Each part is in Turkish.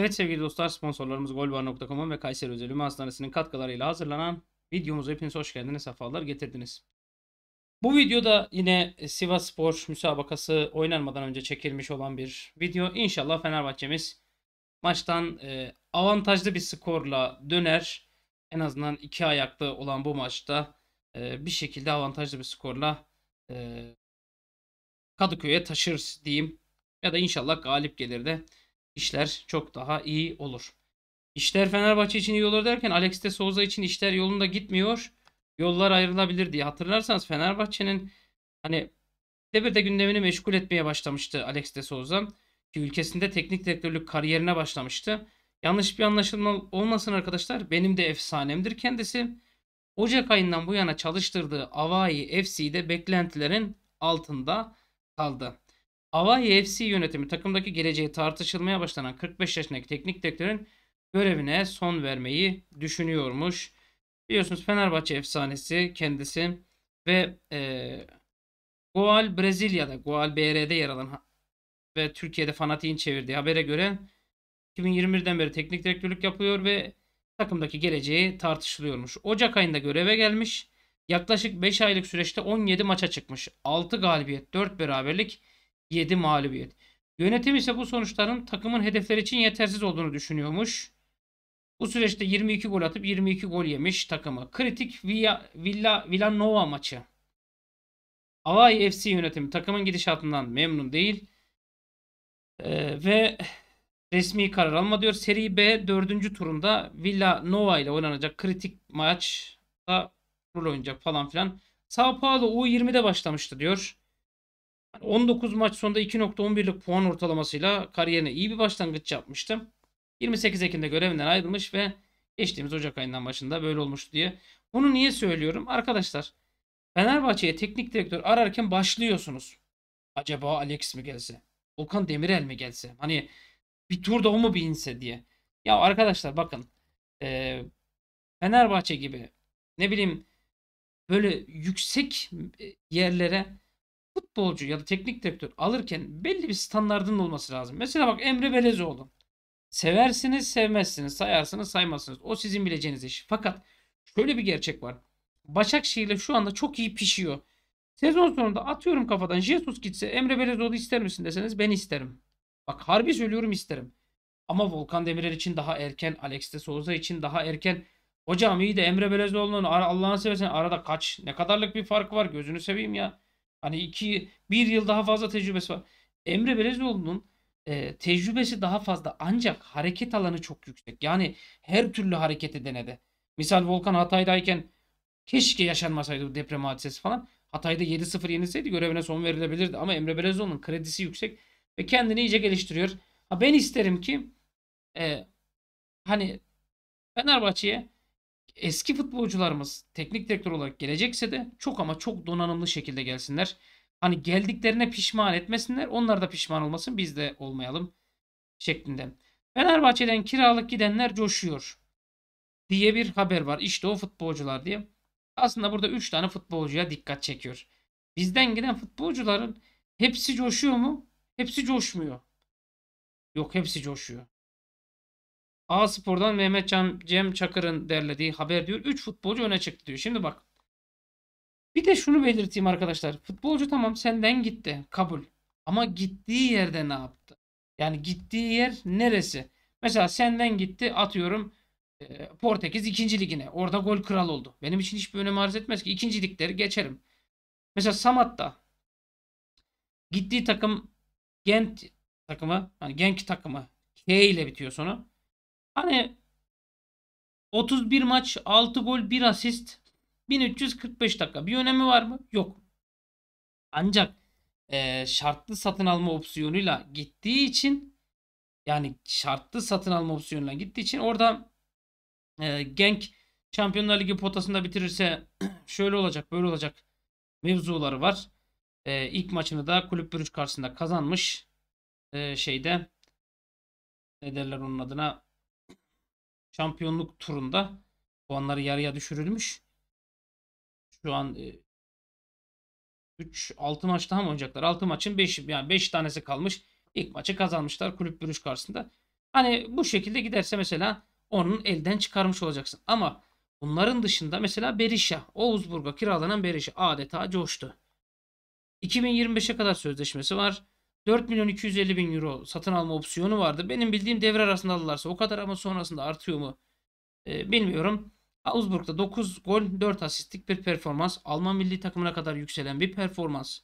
Evet sevgili dostlar sponsorlarımız golvar.com'un ve Kayseri Özel Üme Hastanesi'nin katkılarıyla hazırlanan videomuza hepiniz hoş geldiniz, sefalar getirdiniz. Bu videoda yine Sivas Spor müsabakası oynanmadan önce çekilmiş olan bir video. İnşallah Fenerbahçe'miz maçtan e, avantajlı bir skorla döner. En azından iki ayaklı olan bu maçta e, bir şekilde avantajlı bir skorla e, Kadıköy'e taşır diyeyim. Ya da inşallah galip gelir de işler çok daha iyi olur. İşler Fenerbahçe için iyi olur derken Alex de Souza için işler yolunda gitmiyor. Yollar ayrılabilir diye hatırlarsanız Fenerbahçe'nin hani de bir de gündemini meşgul etmeye başlamıştı Alex de Souza. Ki ülkesinde teknik direktörlük kariyerine başlamıştı. Yanlış bir anlaşılma olmasın arkadaşlar. Benim de efsanemdir kendisi. Ocak ayından bu yana çalıştırdığı Avayi FC'de beklentilerin altında kaldı. Avayi FC yönetimi takımdaki geleceği tartışılmaya başlanan 45 yaşındaki teknik direktörün görevine son vermeyi düşünüyormuş. Biliyorsunuz Fenerbahçe efsanesi kendisi ve e, Goal Brezilya'da, Goal BR'de yer alan ve Türkiye'de fanatiğin çevirdiği habere göre 2021'den beri teknik direktörlük yapıyor ve takımdaki geleceği tartışılıyormuş. Ocak ayında göreve gelmiş. Yaklaşık 5 aylık süreçte 17 maça çıkmış. 6 galibiyet, 4 beraberlik, 7 mağlubiyet. Yönetim ise bu sonuçların takımın hedefleri için yetersiz olduğunu düşünüyormuş. Bu süreçte 22 gol atıp 22 gol yemiş takımı. Kritik Villa, Villa Villanova maçı. Hawaii FC yönetimi takımın gidişatından memnun değil. Ee, ve resmi karar alma diyor. Seri B 4. turunda Villa Nova ile oynanacak kritik maçta rol oynayacak falan filan. Sao Paulo U20'de başlamıştı diyor. 19 maç sonunda 2.11'lik puan ortalamasıyla kariyerine iyi bir başlangıç yapmıştı. 28 Ekim'de görevinden ayrılmış ve geçtiğimiz Ocak ayından başında böyle olmuştu diye. Bunu niye söylüyorum? Arkadaşlar Fenerbahçe'ye teknik direktör ararken başlıyorsunuz. Acaba Alex mi gelse? Volkan Demirel mi gelse? Hani bir turda o mu binse diye. Ya arkadaşlar bakın e, Fenerbahçe gibi ne bileyim böyle yüksek e, yerlere futbolcu ya da teknik direktör alırken belli bir standartın olması lazım. Mesela bak Emre Belezoğlu. Seversiniz, sevmezsiniz, sayarsınız, saymazsınız. O sizin bileceğiniz iş. Fakat şöyle bir gerçek var. Başakşehir'le şu anda çok iyi pişiyor. Sezon sonunda atıyorum kafadan Jesus gitse Emre Belezoğlu ister misin deseniz ben isterim. Bak harbi söylüyorum isterim. Ama Volkan Demirel için daha erken, Alex de Souza için daha erken. Hocam iyi de Emre Belezoğlu'nun Allah'ını seversen arada kaç ne kadarlık bir fark var gözünü seveyim ya. Hani iki, bir yıl daha fazla tecrübesi var. Emre Belezoğlu'nun e, tecrübesi daha fazla ancak hareket alanı çok yüksek. Yani her türlü hareketi denedi. Misal Volkan Hatay'dayken keşke yaşanmasaydı bu deprem hadisesi falan. Hatay'da 7-0 yenilseydi görevine son verilebilirdi. Ama Emre Belezoğlu'nun kredisi yüksek ve kendini iyice geliştiriyor. Ha ben isterim ki e, hani Fenerbahçe'ye eski futbolcularımız teknik direktör olarak gelecekse de çok ama çok donanımlı şekilde gelsinler. Hani geldiklerine pişman etmesinler. Onlar da pişman olmasın. Biz de olmayalım şeklinde. Fenerbahçe'den kiralık gidenler coşuyor diye bir haber var. İşte o futbolcular diye. Aslında burada 3 tane futbolcuya dikkat çekiyor. Bizden giden futbolcuların hepsi coşuyor mu? Hepsi coşmuyor. Yok hepsi coşuyor. A Spor'dan Mehmet Can, Cem Çakır'ın derlediği haber diyor. 3 futbolcu öne çıktı diyor. Şimdi bak. Bir de şunu belirteyim arkadaşlar. Futbolcu tamam senden gitti. Kabul. Ama gittiği yerde ne yaptı? Yani gittiği yer neresi? Mesela senden gitti atıyorum e, Portekiz 2. ligine. Orada gol kral oldu. Benim için hiçbir önem arz etmez ki. 2. ligleri geçerim. Mesela Samat'ta gittiği takım Gent takımı, yani Genk takımı K ile bitiyor sonu. Hani 31 maç 6 gol 1 asist 1345 dakika bir önemi var mı? Yok. Ancak e, şartlı satın alma opsiyonuyla gittiği için yani şartlı satın alma opsiyonuyla gittiği için orada e, Genk Şampiyonlar Ligi potasında bitirirse şöyle olacak böyle olacak mevzuları var. E, ilk maçını da Kulüp Brüj karşısında kazanmış. E, şeyde ne derler onun adına şampiyonluk turunda puanları yarıya düşürülmüş. Şu an 3 e, 6 maç daha mı oynayacaklar? 6 maçın 5 yani 5 tanesi kalmış. İlk maçı kazanmışlar Kulüp Brüj karşısında. Hani bu şekilde giderse mesela onun elden çıkarmış olacaksın. Ama bunların dışında mesela Berisha, Oğuzburg'a kiralanan Berisha adeta coştu. 2025'e kadar sözleşmesi var. 4 milyon 250 bin euro satın alma opsiyonu vardı. Benim bildiğim devre arasında alırlarsa o kadar ama sonrasında artıyor mu e, bilmiyorum. Augsburg'da 9 gol 4 asistlik bir performans. Alman milli takımına kadar yükselen bir performans.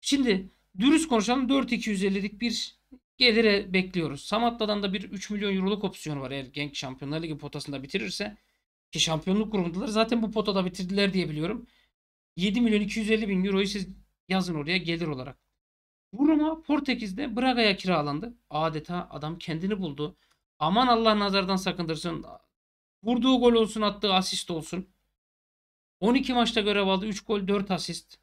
Şimdi dürüst konuşalım 4-250'lik bir gelire bekliyoruz. Samatta'dan da bir 3 milyon euroluk opsiyonu var eğer Genk Şampiyonlar Ligi potasında bitirirse. Ki şampiyonluk grubundalar zaten bu potada bitirdiler diye biliyorum. 7 milyon 250 bin euroyu siz yazın oraya gelir olarak. Bu Roma Portekiz'de Braga'ya kiralandı. Adeta adam kendini buldu. Aman Allah nazardan sakındırsın. Vurduğu gol olsun attığı asist olsun. 12 maçta görev aldı. 3 gol 4 asist.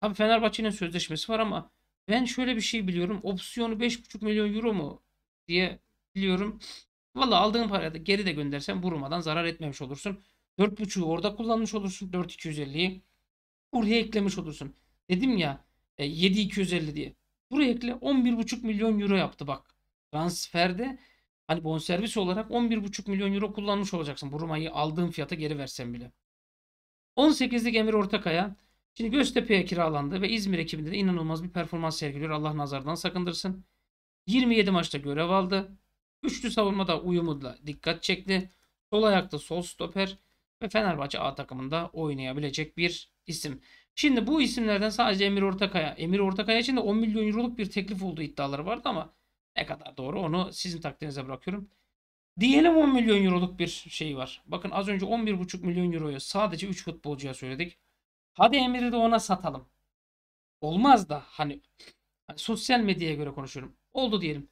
Tabii Fenerbahçe'nin sözleşmesi var ama ben şöyle bir şey biliyorum. Opsiyonu 5,5 milyon euro mu diye biliyorum. Valla aldığın parayı da geri de göndersen bu Roma'dan zarar etmemiş olursun. 4,5'u orada kullanmış olursun. 4,250'yi buraya eklemiş olursun. Dedim ya 7250 e, diye. Buraya ekle 11,5 milyon euro yaptı bak. Transferde hani bonservis olarak 11,5 milyon euro kullanmış olacaksın. Bu Ruma'yı aldığın fiyata geri versen bile. 18'lik Emir Ortakaya şimdi Göztepe'ye kiralandı ve İzmir ekibinde de inanılmaz bir performans sergiliyor. Allah nazardan sakındırsın. 27 maçta görev aldı. Üçlü savunmada uyumudla dikkat çekti. Sol ayakta sol stoper ve Fenerbahçe A takımında oynayabilecek bir isim. Şimdi bu isimlerden sadece Emir Ortakaya. Emir Ortakaya için de 10 milyon euroluk bir teklif olduğu iddiaları vardı ama ne kadar doğru onu sizin takdirinize bırakıyorum. Diyelim 10 milyon euroluk bir şey var. Bakın az önce 11,5 milyon euroyu sadece 3 futbolcuya söyledik. Hadi Emir'i de ona satalım. Olmaz da hani, hani sosyal medyaya göre konuşuyorum. Oldu diyelim.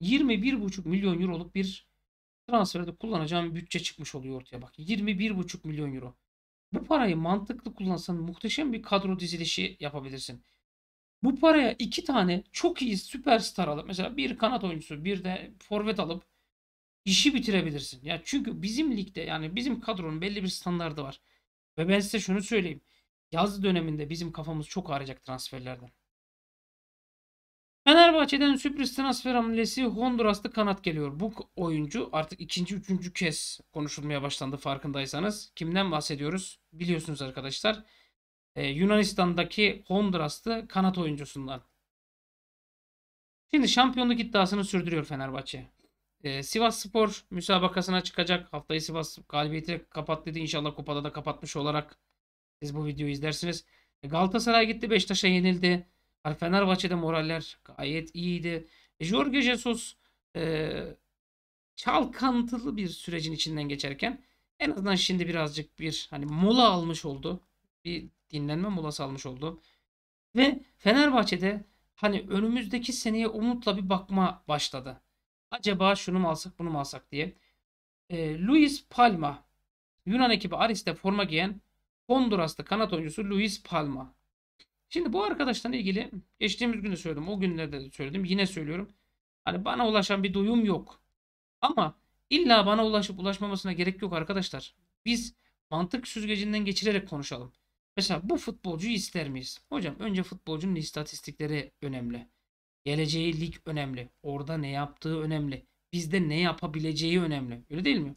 21,5 milyon euroluk bir transferde kullanacağım bütçe çıkmış oluyor ortaya bak. 21,5 milyon euro. Bu parayı mantıklı kullansan muhteşem bir kadro dizilişi yapabilirsin. Bu paraya iki tane çok iyi süperstar alıp mesela bir kanat oyuncusu bir de forvet alıp işi bitirebilirsin. Ya çünkü bizim ligde yani bizim kadronun belli bir standardı var. Ve ben size şunu söyleyeyim. Yaz döneminde bizim kafamız çok ağrıyacak transferlerden. Fenerbahçe'den sürpriz transfer hamlesi Honduraslı kanat geliyor. Bu oyuncu artık ikinci, üçüncü kez konuşulmaya başlandı farkındaysanız. Kimden bahsediyoruz? Biliyorsunuz arkadaşlar. Ee, Yunanistan'daki Honduraslı kanat oyuncusundan. Şimdi şampiyonluk iddiasını sürdürüyor Fenerbahçe. Ee, Sivas Spor müsabakasına çıkacak. Haftayı Sivas galibiyetiyle kapattıydı. İnşallah kupada da kapatmış olarak siz bu videoyu izlersiniz. Galatasaray gitti Beşiktaş'a yenildi. Fenerbahçe'de moraller gayet iyiydi. E, Jorge Jesus e, çalkantılı bir sürecin içinden geçerken en azından şimdi birazcık bir hani mola almış oldu. Bir dinlenme molası almış oldu. Ve Fenerbahçe'de hani önümüzdeki seneye umutla bir bakma başladı. Acaba şunu mu alsak bunu mu alsak diye. E, Luis Palma Yunan ekibi Aris'te forma giyen Honduraslı kanat oyuncusu Luis Palma. Şimdi bu arkadaştan ilgili geçtiğimiz günü söyledim. O günlerde de söyledim. Yine söylüyorum. Hani bana ulaşan bir duyum yok. Ama illa bana ulaşıp ulaşmamasına gerek yok arkadaşlar. Biz mantık süzgecinden geçirerek konuşalım. Mesela bu futbolcuyu ister miyiz? Hocam önce futbolcunun istatistikleri önemli. Geleceği lig önemli. Orada ne yaptığı önemli. Bizde ne yapabileceği önemli. Öyle değil mi?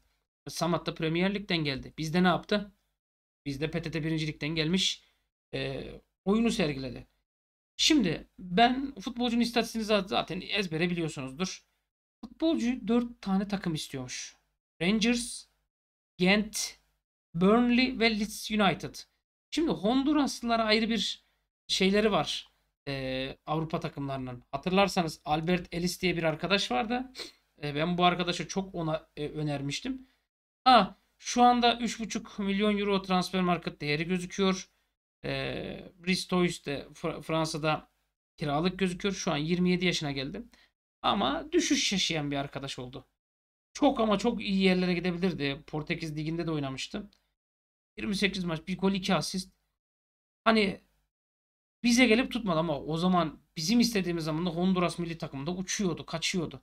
Samat da Premier Lig'den geldi. Bizde ne yaptı? Bizde PTT birincilikten gelmiş. E, oyunu sergiledi. Şimdi ben futbolcunun istatistiğini zaten ezbere biliyorsunuzdur. Futbolcu 4 tane takım istiyormuş. Rangers, Gent, Burnley ve Leeds United. Şimdi Honduraslılara ayrı bir şeyleri var. E, Avrupa takımlarının. Hatırlarsanız Albert Ellis diye bir arkadaş vardı. E, ben bu arkadaşa çok ona e, önermiştim. Ha, şu anda 3,5 milyon euro transfer market değeri gözüküyor. E, ee, Bristois de Fr Fransa'da kiralık gözüküyor. Şu an 27 yaşına geldim. Ama düşüş yaşayan bir arkadaş oldu. Çok ama çok iyi yerlere gidebilirdi. Portekiz liginde de oynamıştım. 28 maç, bir gol, iki asist. Hani bize gelip tutmadı ama o zaman bizim istediğimiz zaman da Honduras milli takımında uçuyordu, kaçıyordu.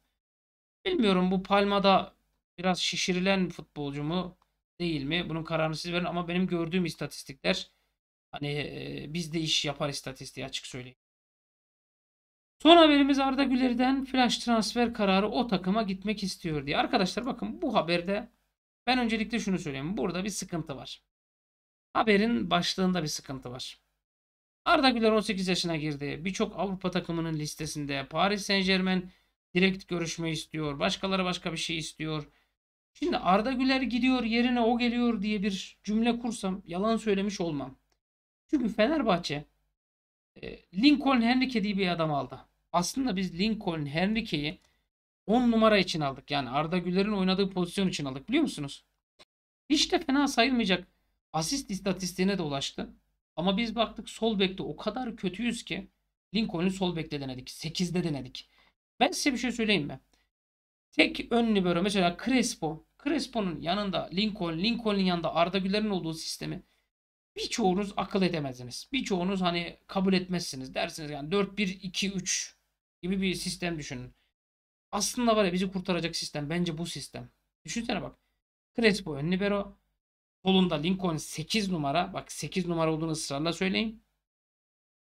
Bilmiyorum bu Palma'da biraz şişirilen futbolcu mu değil mi? Bunun kararını siz verin ama benim gördüğüm istatistikler Hani e, biz de iş yapar istatistiği açık söyleyeyim. Son haberimiz Arda Güler'den flash transfer kararı o takıma gitmek istiyor diye. Arkadaşlar bakın bu haberde ben öncelikle şunu söyleyeyim. Burada bir sıkıntı var. Haberin başlığında bir sıkıntı var. Arda Güler 18 yaşına girdi. Birçok Avrupa takımının listesinde. Paris Saint Germain direkt görüşme istiyor. Başkaları başka bir şey istiyor. Şimdi Arda Güler gidiyor yerine o geliyor diye bir cümle kursam yalan söylemiş olmam. Çünkü Fenerbahçe e, Lincoln Henrique diye bir adam aldı. Aslında biz Lincoln Henrique'yi 10 numara için aldık. Yani Arda Güler'in oynadığı pozisyon için aldık biliyor musunuz? Hiç de fena sayılmayacak asist istatistiğine de ulaştı. Ama biz baktık sol bekte o kadar kötüyüz ki Lincoln'u sol bekte denedik. 8'de denedik. Ben size bir şey söyleyeyim mi? Tek ön libero mesela Crespo. Crespo'nun yanında Lincoln, Lincoln'in yanında Arda Güler'in olduğu sistemi birçoğunuz akıl edemezsiniz. Birçoğunuz hani kabul etmezsiniz. Dersiniz yani 4-1-2-3 gibi bir sistem düşünün. Aslında var ya bizi kurtaracak sistem bence bu sistem. Düşünsene bak. Crespo ön libero. Solunda Lincoln 8 numara. Bak 8 numara olduğunu ısrarla söyleyeyim.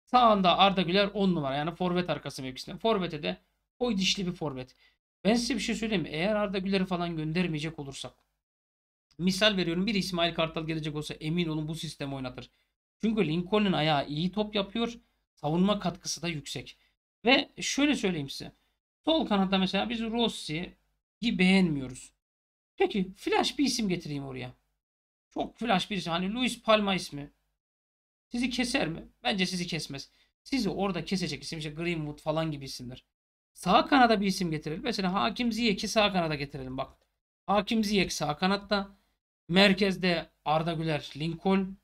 Sağında Arda Güler 10 numara. Yani forvet arkası mevkisinde. Forvete de oy dişli bir forvet. Ben size bir şey söyleyeyim. Eğer Arda Güler'i falan göndermeyecek olursak Misal veriyorum bir İsmail Kartal gelecek olsa emin olun bu sistemi oynatır. Çünkü Lincoln'un ayağı iyi top yapıyor. Savunma katkısı da yüksek. Ve şöyle söyleyeyim size. Sol kanatta mesela biz Rossi'yi beğenmiyoruz. Peki flash bir isim getireyim oraya. Çok flash bir isim. Hani Luis Palma ismi. Sizi keser mi? Bence sizi kesmez. Sizi orada kesecek isim işte Greenwood falan gibi isimler. Sağ kanada bir isim getirelim. Mesela Hakim Ziyek'i sağ kanada getirelim bak. Hakim Ziyek sağ kanatta. Merkezde Arda Güler, Lincoln.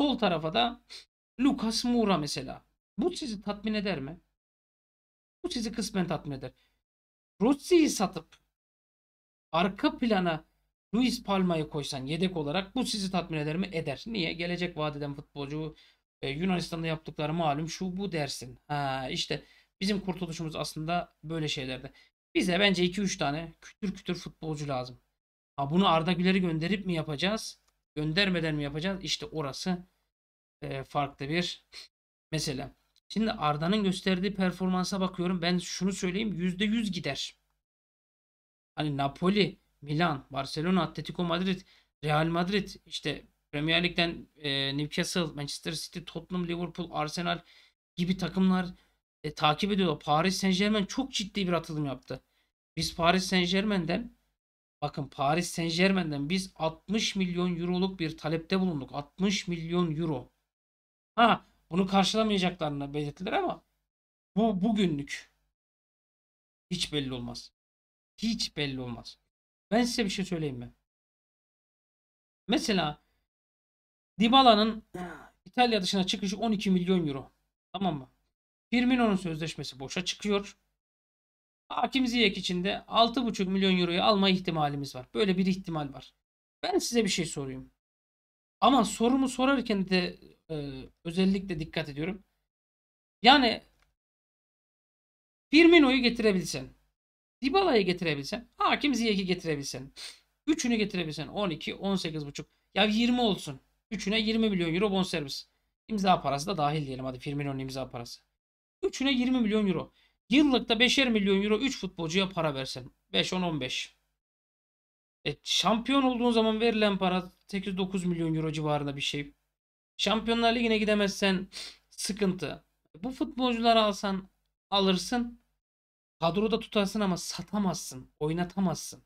Sol tarafa da Lucas Moura mesela. Bu sizi tatmin eder mi? Bu sizi kısmen tatmin eder. Rossi'yi satıp arka plana Luis Palma'yı koysan yedek olarak bu sizi tatmin eder mi? Eder. Niye? Gelecek vadeden futbolcu e, Yunanistan'da yaptıkları malum şu bu dersin. Ha işte bizim kurtuluşumuz aslında böyle şeylerde. Bize bence 2-3 tane kütür kütür futbolcu lazım. Ha bunu Arda Güler'i gönderip mi yapacağız? Göndermeden mi yapacağız? İşte orası e, farklı bir mesele. Şimdi Arda'nın gösterdiği performansa bakıyorum. Ben şunu söyleyeyim. %100 gider. Hani Napoli, Milan, Barcelona, Atletico Madrid, Real Madrid, işte Premier Lig'den e, Newcastle, Manchester City, Tottenham, Liverpool, Arsenal gibi takımlar e, takip ediyor. Paris Saint Germain çok ciddi bir atılım yaptı. Biz Paris Saint Germain'den Bakın Paris Saint Germain'den biz 60 milyon euroluk bir talepte bulunduk. 60 milyon euro. Ha bunu karşılamayacaklarını belirttiler ama bu bugünlük. Hiç belli olmaz. Hiç belli olmaz. Ben size bir şey söyleyeyim mi? Mesela Dybala'nın İtalya dışına çıkışı 12 milyon euro. Tamam mı? Firmino'nun sözleşmesi boşa çıkıyor. Hakim Ziyek için de 6,5 milyon euroyu alma ihtimalimiz var. Böyle bir ihtimal var. Ben size bir şey sorayım. Ama sorumu sorarken de e, özellikle dikkat ediyorum. Yani Firmino'yu getirebilsen, Dybala'yı getirebilsen, Hakim Ziyek'i getirebilsen, üçünü getirebilsen 12, 18,5 ya 20 olsun. Üçüne 20 milyon euro bonservis. İmza parası da dahil diyelim hadi Firmino'nun imza parası. Üçüne 20 milyon euro. Yıllıkta 5'er milyon euro 3 futbolcuya para versen. 5, 10, 15. E, şampiyon olduğun zaman verilen para 8-9 milyon euro civarında bir şey. Şampiyonlar Ligi'ne gidemezsen sıkıntı. Bu futbolcuları alsan alırsın. Kadroda tutarsın ama satamazsın. Oynatamazsın.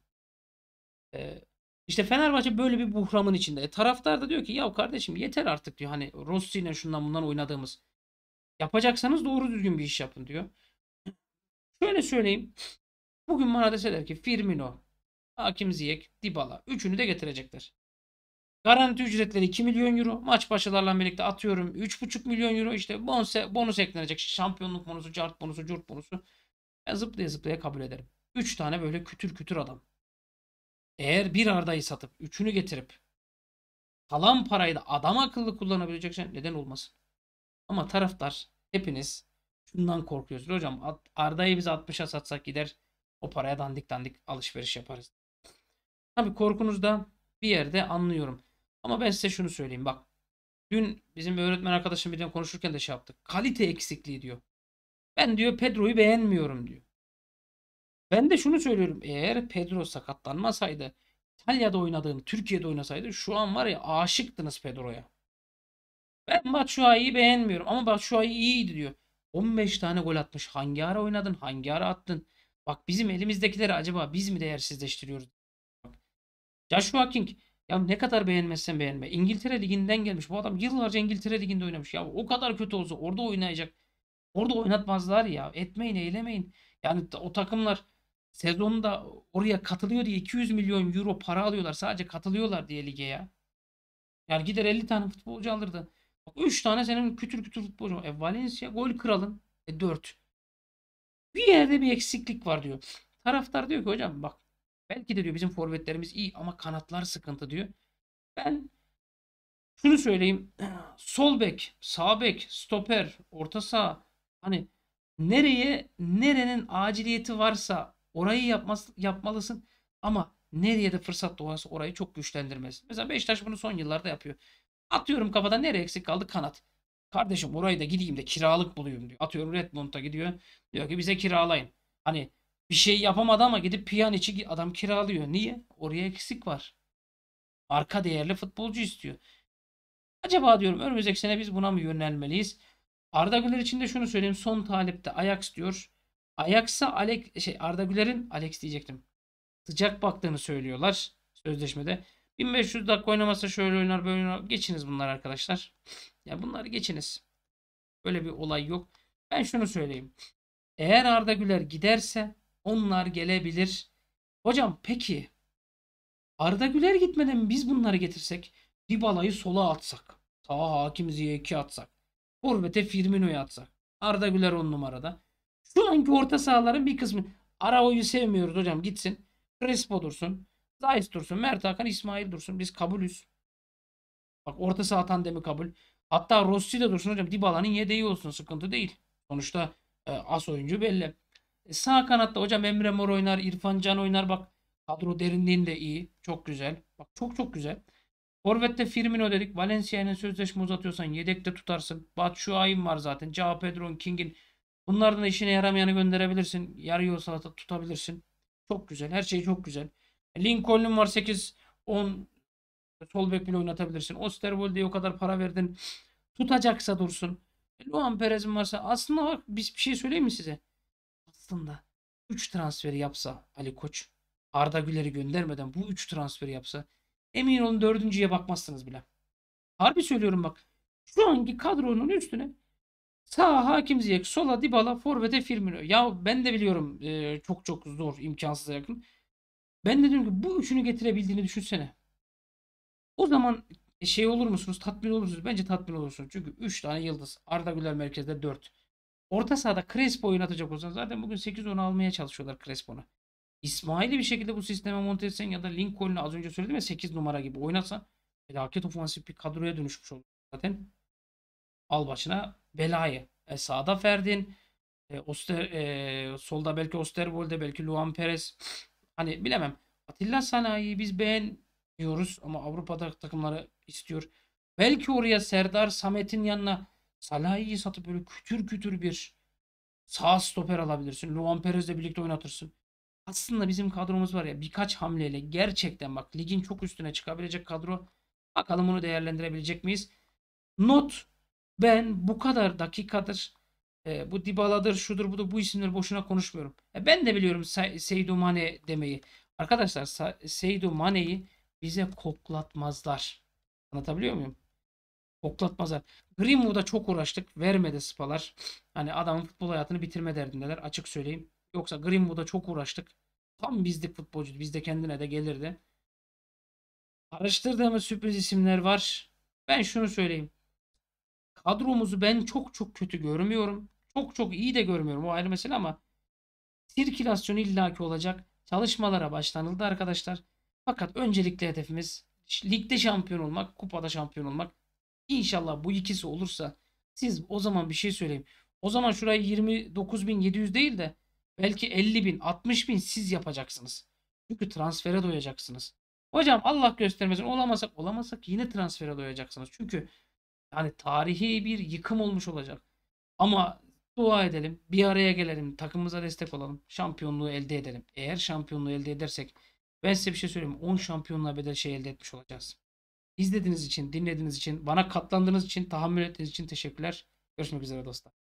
E, işte Fenerbahçe böyle bir buhramın içinde. E, taraftar da diyor ki ya kardeşim yeter artık diyor. Hani Rossi ile şundan bundan oynadığımız. Yapacaksanız doğru düzgün bir iş yapın diyor. Şöyle söyleyeyim. Bugün bana deseler ki Firmino, Hakim Ziyech, Dybala. Üçünü de getirecekler. Garanti ücretleri 2 milyon euro. Maç başılarla birlikte atıyorum 3,5 milyon euro. İşte bonus, bonus eklenecek. Şampiyonluk bonusu, cart bonusu, curt bonusu. Ben zıplaya zıplaya kabul ederim. 3 tane böyle kütür kütür adam. Eğer bir Arda'yı satıp üçünü getirip kalan parayı da adam akıllı kullanabileceksen neden olmasın? Ama taraftar hepiniz Şundan korkuyoruz hocam. Arda'yı biz 60'a satsak gider o paraya dandik dandik alışveriş yaparız. Tabii korkunuz da bir yerde anlıyorum. Ama ben size şunu söyleyeyim bak. Dün bizim bir öğretmen arkadaşım birden konuşurken de şey yaptık. Kalite eksikliği diyor. Ben diyor Pedro'yu beğenmiyorum diyor. Ben de şunu söylüyorum. Eğer Pedro sakatlanmasaydı İtalya'da oynadığın, Türkiye'de oynasaydı şu an var ya aşıktınız Pedro'ya. Ben Batshuayi'yi beğenmiyorum ama Batshuayi iyiydi diyor. 15 tane gol atmış. Hangi ara oynadın? Hangi ara attın? Bak bizim elimizdekileri acaba biz mi değersizleştiriyoruz? Bak. Joshua King ya ne kadar beğenmezsen beğenme. İngiltere Ligi'nden gelmiş. Bu adam yıllarca İngiltere Ligi'nde oynamış. Ya o kadar kötü olsa orada oynayacak. Orada oynatmazlar ya. Etmeyin eylemeyin. Yani o takımlar sezonda oraya katılıyor diye 200 milyon euro para alıyorlar. Sadece katılıyorlar diye lige ya. Yani gider 50 tane futbolcu alırdı. 3 tane senin kütür kütür futbolcu var. E Valencia gol kralın. E 4. Bir yerde bir eksiklik var diyor. Taraftar diyor ki hocam bak belki de diyor bizim forvetlerimiz iyi ama kanatlar sıkıntı diyor. Ben şunu söyleyeyim. Sol bek, sağ bek, stoper, orta saha hani nereye nerenin aciliyeti varsa orayı yapmaz, yapmalısın ama nereye de fırsat doğarsa orayı çok güçlendirmez. Mesela Beşiktaş bunu son yıllarda yapıyor. Atıyorum kafada nereye eksik kaldı? Kanat. Kardeşim orayı da gideyim de kiralık bulayım diyor. Atıyorum Redmond'a gidiyor. Diyor ki bize kiralayın. Hani bir şey yapamadı ama gidip Pjanic'i adam kiralıyor. Niye? Oraya eksik var. Arka değerli futbolcu istiyor. Acaba diyorum önümüzdeki sene biz buna mı yönelmeliyiz? Arda Güler için de şunu söyleyeyim. Son talepte Ajax diyor. Ajax'a Alek şey Arda Güler'in Alex diyecektim. Sıcak baktığını söylüyorlar sözleşmede. 1500 dakika oynamasa şöyle oynar böyle oynar. Geçiniz bunlar arkadaşlar. Ya bunları geçiniz. Böyle bir olay yok. Ben şunu söyleyeyim. Eğer Arda Güler giderse onlar gelebilir. Hocam peki Arda Güler gitmeden biz bunları getirsek Dybala'yı sola atsak. Sağa Hakim Ziye'yi atsak. Forvet'e Firmino'yu atsak. Arda Güler on numarada. Şu anki orta sahaların bir kısmı. Arao'yu sevmiyoruz hocam gitsin. Crespo dursun. Zayis Dursun, Mert Hakan, İsmail Dursun. Biz kabulüz. Bak orta saha tandemi kabul. Hatta Rossi de Dursun hocam. Dybala'nın yedeği olsun. Sıkıntı değil. Sonuçta e, as oyuncu belli. E, sağ kanatta hocam Emre Mor oynar. İrfan Can oynar. Bak kadro derinliğinde iyi. Çok güzel. Bak çok çok güzel. Forvet'te Firmino dedik. Valencia'nın sözleşme uzatıyorsan yedekte tutarsın. Batshuayi'm var zaten. Cao Pedro'nun, King'in. Bunlardan işine yaramayanı gönderebilirsin. Yarıyor salata tutabilirsin. Çok güzel. Her şey çok güzel. Lincoln'un var 8 10 sol bek bile oynatabilirsin. Osterwold'e o kadar para verdin. Tutacaksa dursun. E, Luan Perez'in varsa aslında bak biz bir şey söyleyeyim mi size? Aslında 3 transferi yapsa Ali Koç Arda Güler'i göndermeden bu 3 transferi yapsa emin olun dördüncüye bakmazsınız bile. Harbi söylüyorum bak. Şu anki kadronun üstüne sağa Hakim Ziyek, sola Dybala, forvete Firmino. Ya ben de biliyorum e, çok çok zor, imkansıza yakın. Ben dedim ki bu üçünü getirebildiğini düşünsene. O zaman şey olur musunuz? Tatmin olur musunuz? Bence tatmin olursunuz. Çünkü 3 tane yıldız. Arda Güler merkezde 4. Orta sahada Crespo oynatacak olsan zaten bugün 8-10 almaya çalışıyorlar Crespo'nu. İsmail'i bir şekilde bu sisteme monte etsen ya da Lincoln'u az önce söyledim ya 8 numara gibi oynatsa felaket ofansif bir kadroya dönüşmüş olur zaten. Al başına belayı. E, sağda Ferdin, e, Oster, e, solda belki Osterbold'e belki Luan Perez Hani bilemem. Atilla Sanayi'yi biz beğenmiyoruz ama Avrupa'da takımları istiyor. Belki oraya Serdar Samet'in yanına Salah'ı satıp böyle kütür kütür bir sağ stoper alabilirsin. Luan Perez'le birlikte oynatırsın. Aslında bizim kadromuz var ya birkaç hamleyle gerçekten bak ligin çok üstüne çıkabilecek kadro. Bakalım bunu değerlendirebilecek miyiz? Not ben bu kadar dakikadır e, bu Dybala'dır, şudur, budur, bu isimleri boşuna konuşmuyorum. E, ben de biliyorum Seydou Seydu Mane demeyi. Arkadaşlar Seydou Seydu Mane'yi bize koklatmazlar. Anlatabiliyor muyum? Koklatmazlar. Greenwood'a çok uğraştık. Vermedi spalar. Hani adamın futbol hayatını bitirme derdindeler. Açık söyleyeyim. Yoksa Greenwood'a çok uğraştık. Tam bizdik futbolcu. Bizde kendine de gelirdi. Araştırdığımız sürpriz isimler var. Ben şunu söyleyeyim kadromuzu ben çok çok kötü görmüyorum. Çok çok iyi de görmüyorum o ayrı mesele ama sirkülasyon illaki olacak. Çalışmalara başlanıldı arkadaşlar. Fakat öncelikli hedefimiz ligde şampiyon olmak, kupada şampiyon olmak. İnşallah bu ikisi olursa siz o zaman bir şey söyleyeyim. O zaman şurayı 29.700 değil de belki 50.000, 60.000 siz yapacaksınız. Çünkü transfere doyacaksınız. Hocam Allah göstermesin olamasak olamasak yine transfere doyacaksınız. Çünkü yani tarihi bir yıkım olmuş olacak. Ama dua edelim, bir araya gelelim, takımımıza destek olalım, şampiyonluğu elde edelim. Eğer şampiyonluğu elde edersek ben size bir şey söyleyeyim. 10 şampiyonluğa bedel şey elde etmiş olacağız. İzlediğiniz için, dinlediğiniz için, bana katlandığınız için, tahammül ettiğiniz için teşekkürler. Görüşmek üzere dostlar.